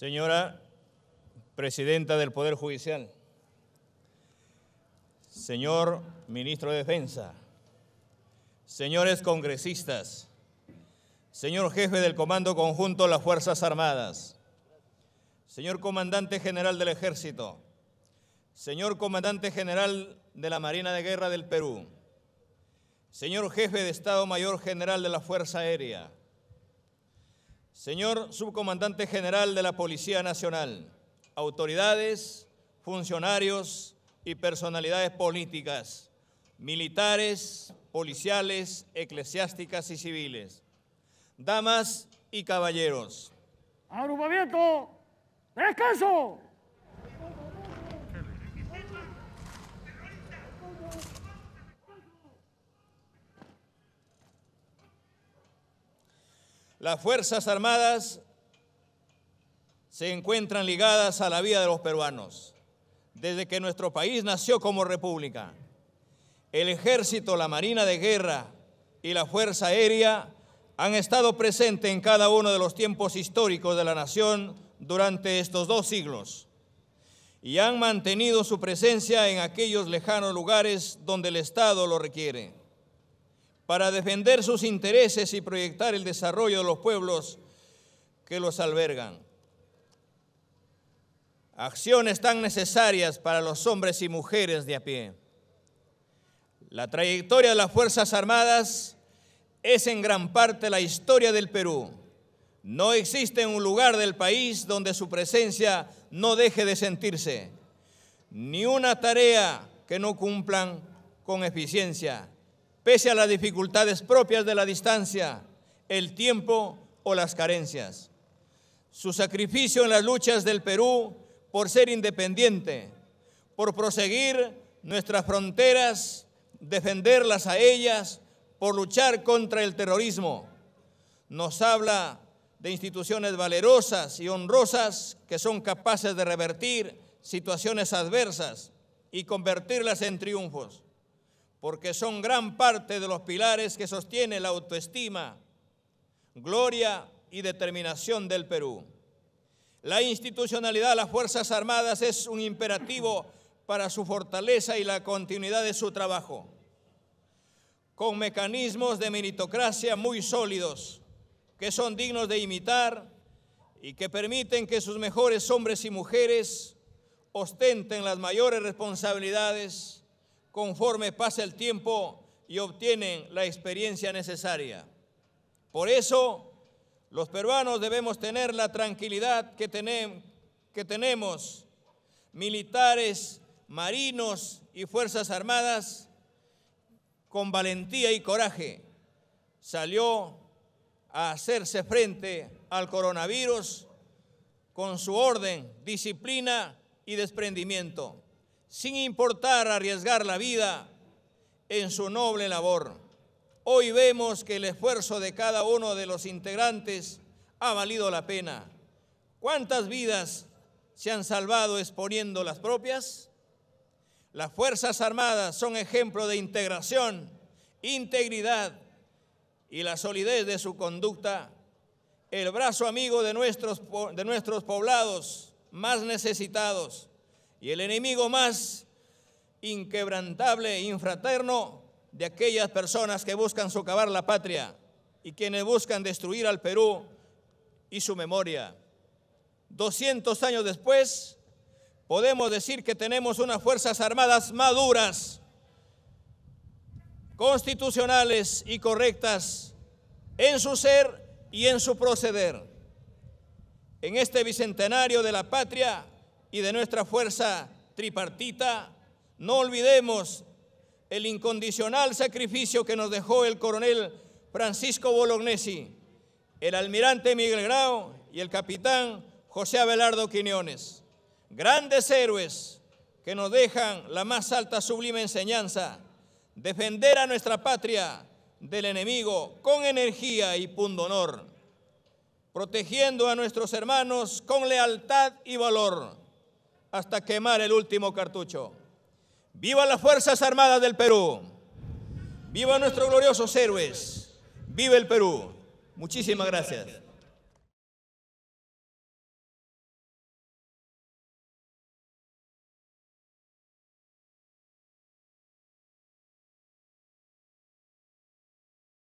Señora Presidenta del Poder Judicial, señor Ministro de Defensa, señores congresistas, señor Jefe del Comando Conjunto de las Fuerzas Armadas, señor Comandante General del Ejército, señor Comandante General de la Marina de Guerra del Perú, señor Jefe de Estado Mayor General de la Fuerza Aérea, Señor Subcomandante General de la Policía Nacional, autoridades, funcionarios y personalidades políticas, militares, policiales, eclesiásticas y civiles, damas y caballeros. Agrupamiento, descanso. Las Fuerzas Armadas se encuentran ligadas a la vida de los peruanos. Desde que nuestro país nació como república, el ejército, la marina de guerra y la fuerza aérea han estado presentes en cada uno de los tiempos históricos de la nación durante estos dos siglos y han mantenido su presencia en aquellos lejanos lugares donde el Estado lo requiere para defender sus intereses y proyectar el desarrollo de los pueblos que los albergan. Acciones tan necesarias para los hombres y mujeres de a pie. La trayectoria de las Fuerzas Armadas es en gran parte la historia del Perú. No existe un lugar del país donde su presencia no deje de sentirse, ni una tarea que no cumplan con eficiencia pese a las dificultades propias de la distancia, el tiempo o las carencias. Su sacrificio en las luchas del Perú por ser independiente, por proseguir nuestras fronteras, defenderlas a ellas, por luchar contra el terrorismo. Nos habla de instituciones valerosas y honrosas que son capaces de revertir situaciones adversas y convertirlas en triunfos porque son gran parte de los pilares que sostiene la autoestima, gloria y determinación del Perú. La institucionalidad de las Fuerzas Armadas es un imperativo para su fortaleza y la continuidad de su trabajo, con mecanismos de meritocracia muy sólidos, que son dignos de imitar y que permiten que sus mejores hombres y mujeres ostenten las mayores responsabilidades conforme pasa el tiempo y obtienen la experiencia necesaria. Por eso, los peruanos debemos tener la tranquilidad que, que tenemos militares, marinos y fuerzas armadas con valentía y coraje salió a hacerse frente al coronavirus con su orden, disciplina y desprendimiento sin importar arriesgar la vida en su noble labor. Hoy vemos que el esfuerzo de cada uno de los integrantes ha valido la pena. ¿Cuántas vidas se han salvado exponiendo las propias? Las Fuerzas Armadas son ejemplo de integración, integridad y la solidez de su conducta. El brazo amigo de nuestros, de nuestros poblados más necesitados y el enemigo más inquebrantable e infraterno de aquellas personas que buscan socavar la patria y quienes buscan destruir al Perú y su memoria. 200 años después, podemos decir que tenemos unas Fuerzas Armadas maduras, constitucionales y correctas en su ser y en su proceder. En este bicentenario de la patria y de nuestra fuerza tripartita, no olvidemos el incondicional sacrificio que nos dejó el coronel Francisco Bolognesi, el almirante Miguel Grau y el capitán José Abelardo Quiñones. Grandes héroes que nos dejan la más alta sublime enseñanza, defender a nuestra patria del enemigo con energía y pundonor, protegiendo a nuestros hermanos con lealtad y valor hasta quemar el último cartucho. Viva las Fuerzas Armadas del Perú. Viva nuestros gloriosos héroes. Viva el Perú. Muchísimas gracias.